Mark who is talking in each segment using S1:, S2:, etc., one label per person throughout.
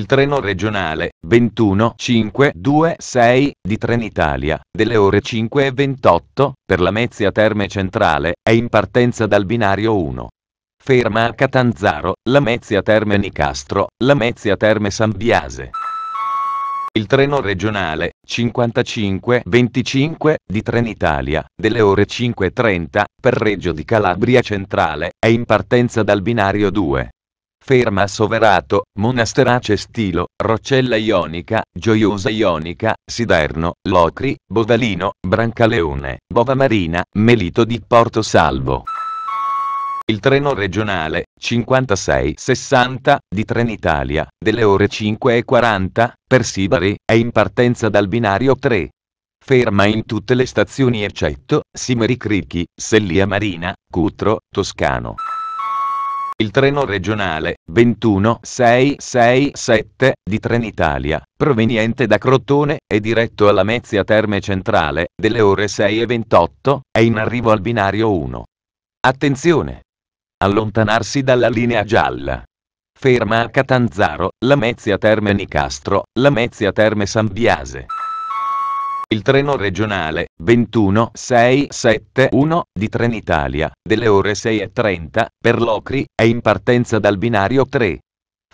S1: il treno regionale 21526 di Trenitalia, delle ore 5.28, per la Mezzia Terme Centrale, è in partenza dal binario 1. Ferma a Catanzaro, la Mezzia Terme Nicastro, la Mezzia Terme San Biase. Il treno regionale 5525 di Trenitalia, delle ore 5.30, per Reggio di Calabria Centrale, è in partenza dal binario 2. Ferma Soverato, Monasterace Stilo, Roccella Ionica, Gioiosa Ionica, Siderno, Locri, bovalino, Brancaleone, bova marina, Melito di Porto Salvo. Il treno regionale 56-60 di Trenitalia, delle ore 5.40, per Sibari, è in partenza dal binario 3. Ferma in tutte le stazioni eccetto Simeri Cricchi, Sellia Marina, Cutro, Toscano il treno regionale 21667 di Trenitalia, proveniente da Crotone e diretto alla Mezia Terme Centrale, delle ore 6.28, è in arrivo al binario 1. Attenzione! Allontanarsi dalla linea gialla. Ferma a Catanzaro, la Mezia Terme Nicastro, la Mezia Terme San Biase il treno regionale 21671 di Trenitalia, delle ore 6.30, per Locri, è in partenza dal binario 3.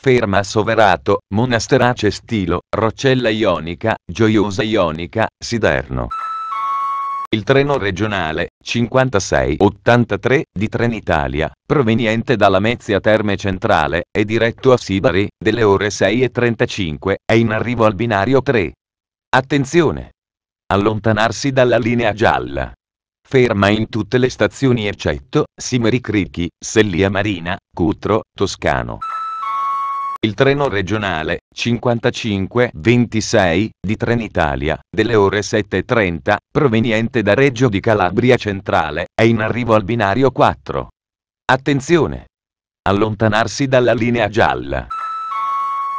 S1: Ferma a Soverato, Monasterace Stilo, Roccella Ionica, Gioiosa Ionica, Siderno. Il treno regionale 5683 di Trenitalia, proveniente dalla Mezzia Terme Centrale, è diretto a Sibari, delle ore 6.35, è in arrivo al binario 3. Attenzione! allontanarsi dalla linea gialla. Ferma in tutte le stazioni eccetto Simericricchi, Sellia Marina, Cutro, Toscano. Il treno regionale 5526 di Trenitalia, delle ore 7.30, proveniente da Reggio di Calabria Centrale, è in arrivo al binario 4. Attenzione! Allontanarsi dalla linea gialla.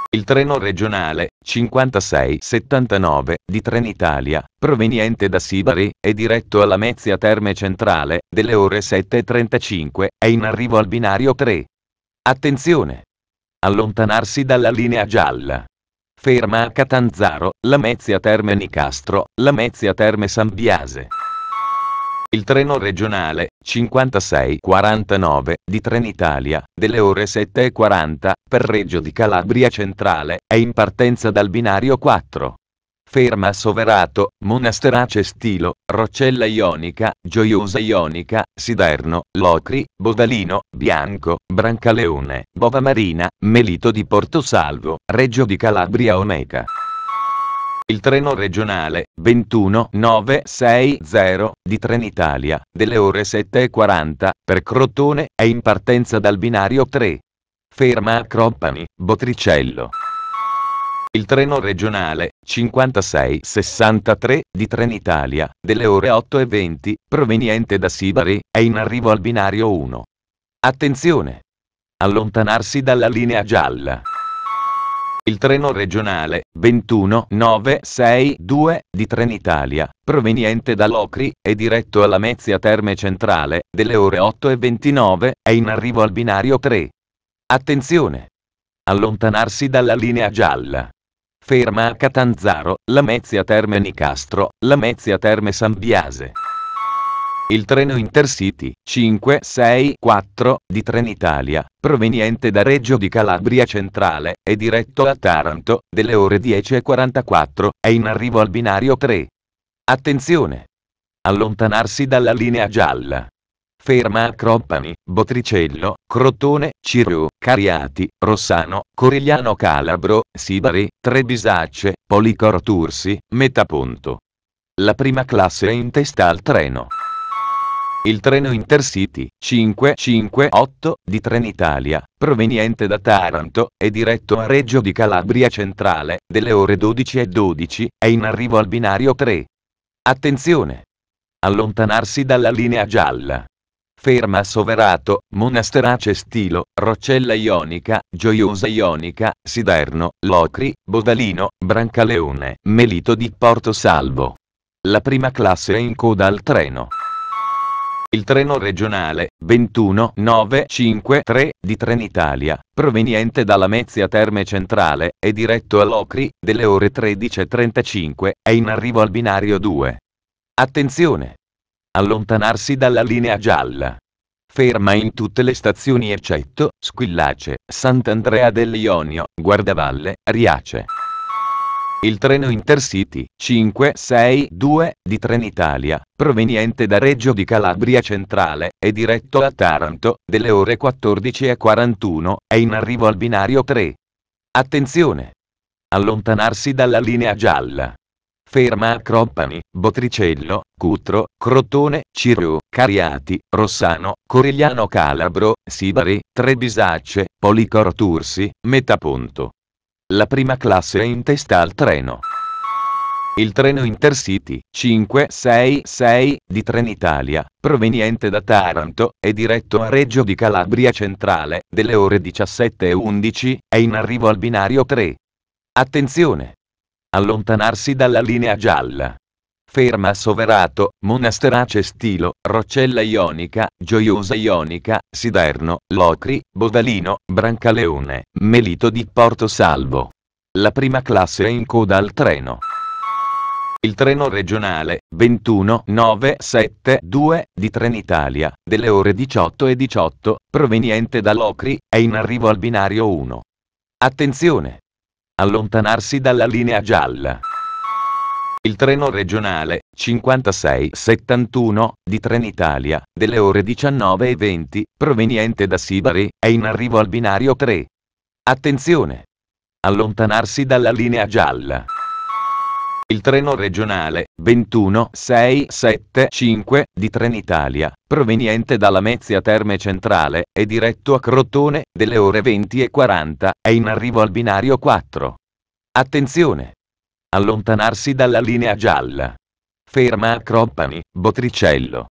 S1: Il treno regionale 5679 di Trenitalia, proveniente da Sibari, è diretto alla Mezia Terme Centrale, delle ore 7.35, è in arrivo al binario 3. Attenzione! Allontanarsi dalla linea gialla. Ferma a Catanzaro, la Mezia Terme Nicastro, la Mezia Terme San Biase. Il treno regionale 5649 di Trenitalia, delle ore 7.40, per Reggio di Calabria Centrale, è in partenza dal binario 4. Ferma a Soverato, Monasterace Stilo, Roccella Ionica, Gioiosa Ionica, Siderno, Locri, Bodalino, Bianco, Brancaleone, Bova Marina, Melito di Portosalvo, Reggio di Calabria Omeca. Il treno regionale 21960 di Trenitalia, delle ore 7.40, per Crotone, è in partenza dal binario 3. Ferma a Croppani, Botricello. Il treno regionale 5663 di Trenitalia, delle ore 8.20, proveniente da Sibari, è in arrivo al binario 1. Attenzione! Allontanarsi dalla linea gialla il treno regionale 21962 di Trenitalia, proveniente da Locri è diretto alla Mezia Terme Centrale, delle ore 8 e 29, è in arrivo al binario 3. Attenzione! Allontanarsi dalla linea gialla. Ferma a Catanzaro, la Mezia Terme Nicastro, la Mezia Terme San Biase. Il treno Intercity 564 di Trenitalia, proveniente da Reggio di Calabria Centrale, e diretto a Taranto, delle ore 10.44, è in arrivo al binario 3. Attenzione! Allontanarsi dalla linea gialla. Ferma a Croppani, Botricello, Crotone, Ciro, Cariati, Rossano, Corigliano Calabro, Sibari, Trebisacce, Policoro Tursi, Metaponto. La prima classe è in testa al treno. Il treno Intercity 558 di Trenitalia, proveniente da Taranto, è diretto a Reggio di Calabria Centrale, delle ore 12 e 12, è in arrivo al binario 3. Attenzione! Allontanarsi dalla linea gialla. Ferma a Soverato, Monasterace Stilo, Roccella Ionica, Gioiosa Ionica, Siderno, Locri, Bodalino, Brancaleone, Melito di Porto Salvo. La prima classe è in coda al treno. Il treno regionale 21953 di Trenitalia, proveniente dalla Mezzia Terme Centrale, è diretto a Locri, delle ore 13.35, è in arrivo al binario 2. Attenzione! Allontanarsi dalla linea gialla. Ferma in tutte le stazioni eccetto Squillace, Sant'Andrea del Ionio, Guardavalle, Riace. Il treno Intercity 562 di Trenitalia, proveniente da Reggio di Calabria Centrale, è diretto a Taranto, delle ore 14.41, è in arrivo al binario 3. Attenzione! Allontanarsi dalla linea gialla. Ferma a Croppani, Botricello, Cutro, Crotone, Cirio, Cariati, Rossano, Corigliano Calabro, Sibari, Trebisacce, Tursi, Metaponto. La prima classe è in testa al treno. Il treno Intercity 566 di Trenitalia, proveniente da Taranto, è diretto a Reggio di Calabria Centrale, delle ore 17.11, è in arrivo al binario 3. Attenzione! Allontanarsi dalla linea gialla. Ferma Soverato, Monasterace Stilo, Roccella Ionica, Gioiosa Ionica, Siderno, Locri, Bodalino, Brancaleone, Melito di Porto Salvo. La prima classe è in coda al treno. Il treno regionale 21972 di Trenitalia, delle ore 18 e 18, proveniente da Locri, è in arrivo al binario 1. Attenzione! Allontanarsi dalla linea gialla il treno regionale 5671 di Trenitalia, delle ore 19.20, proveniente da Sibari, è in arrivo al binario 3. Attenzione! Allontanarsi dalla linea gialla. Il treno regionale 21675 di Trenitalia, proveniente dalla Mezzia Terme Centrale è diretto a Crotone, delle ore 20.40, è in arrivo al binario 4. Attenzione! allontanarsi dalla linea gialla. Ferma a Croppani, Botricello.